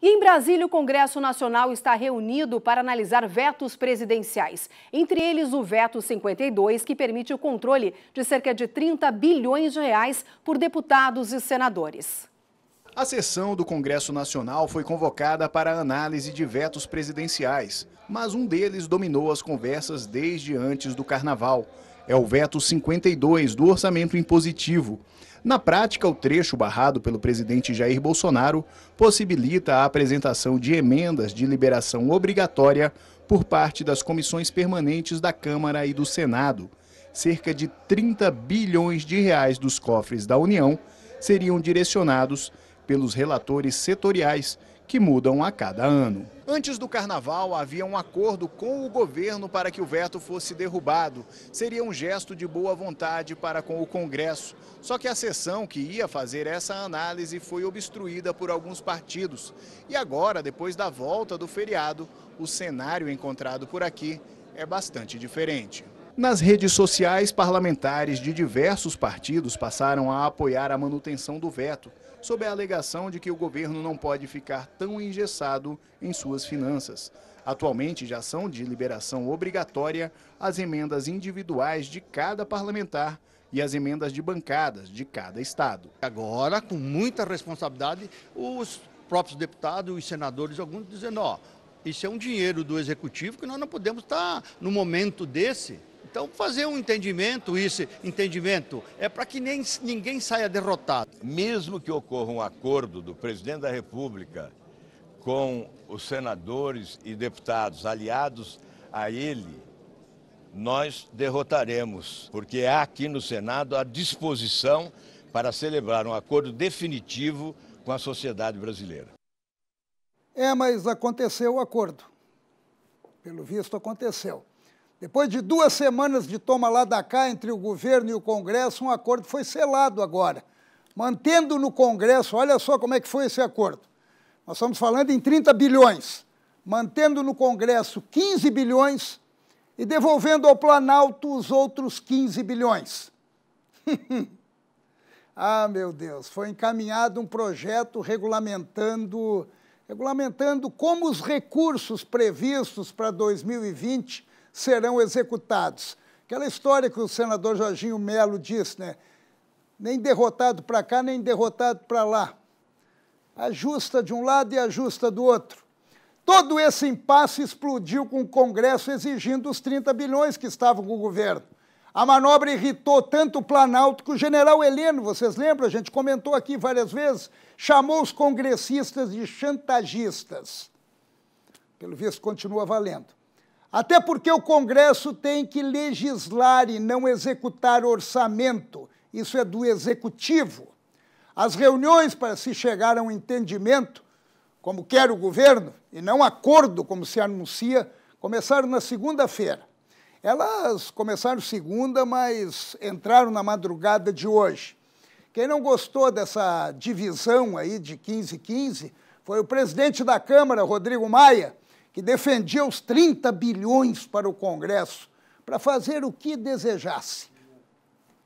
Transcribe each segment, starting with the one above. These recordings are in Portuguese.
E em Brasília, o Congresso Nacional está reunido para analisar vetos presidenciais, entre eles o veto 52, que permite o controle de cerca de 30 bilhões de reais por deputados e senadores. A sessão do Congresso Nacional foi convocada para análise de vetos presidenciais, mas um deles dominou as conversas desde antes do carnaval. É o veto 52 do orçamento impositivo. Na prática, o trecho barrado pelo presidente Jair Bolsonaro possibilita a apresentação de emendas de liberação obrigatória por parte das comissões permanentes da Câmara e do Senado. Cerca de 30 bilhões de reais dos cofres da União seriam direcionados pelos relatores setoriais que mudam a cada ano. Antes do carnaval, havia um acordo com o governo para que o veto fosse derrubado. Seria um gesto de boa vontade para com o Congresso. Só que a sessão que ia fazer essa análise foi obstruída por alguns partidos. E agora, depois da volta do feriado, o cenário encontrado por aqui é bastante diferente. Nas redes sociais, parlamentares de diversos partidos passaram a apoiar a manutenção do veto, sob a alegação de que o governo não pode ficar tão engessado em suas finanças. Atualmente já são de liberação obrigatória as emendas individuais de cada parlamentar e as emendas de bancadas de cada estado. Agora, com muita responsabilidade, os próprios deputados e senadores, alguns dizendo, ó, isso é um dinheiro do executivo que nós não podemos estar no momento desse então, fazer um entendimento, esse entendimento, é para que nem, ninguém saia derrotado. Mesmo que ocorra um acordo do presidente da República com os senadores e deputados aliados a ele, nós derrotaremos, porque há aqui no Senado a disposição para celebrar um acordo definitivo com a sociedade brasileira. É, mas aconteceu o acordo. Pelo visto, aconteceu. Depois de duas semanas de toma lá da cá entre o governo e o Congresso, um acordo foi selado agora, mantendo no Congresso, olha só como é que foi esse acordo. Nós estamos falando em 30 bilhões, mantendo no Congresso 15 bilhões e devolvendo ao Planalto os outros 15 bilhões. ah, meu Deus, foi encaminhado um projeto regulamentando regulamentando como os recursos previstos para 2020 serão executados. Aquela história que o senador Jorginho Melo disse, né? Nem derrotado para cá, nem derrotado para lá. Ajusta de um lado e ajusta do outro. Todo esse impasse explodiu com o Congresso exigindo os 30 bilhões que estavam com o governo. A manobra irritou tanto o Planalto que o general Heleno, vocês lembram? A gente comentou aqui várias vezes, chamou os congressistas de chantagistas. Pelo visto, continua valendo. Até porque o Congresso tem que legislar e não executar orçamento. Isso é do executivo. As reuniões para se chegar a um entendimento, como quer o governo, e não acordo, como se anuncia, começaram na segunda-feira. Elas começaram segunda, mas entraram na madrugada de hoje. Quem não gostou dessa divisão aí de 15 15 foi o presidente da Câmara, Rodrigo Maia, que defendia os 30 bilhões para o Congresso, para fazer o que desejasse.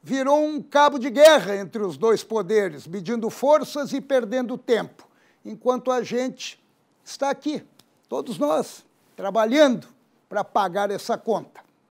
Virou um cabo de guerra entre os dois poderes, medindo forças e perdendo tempo, enquanto a gente está aqui, todos nós, trabalhando para pagar essa conta.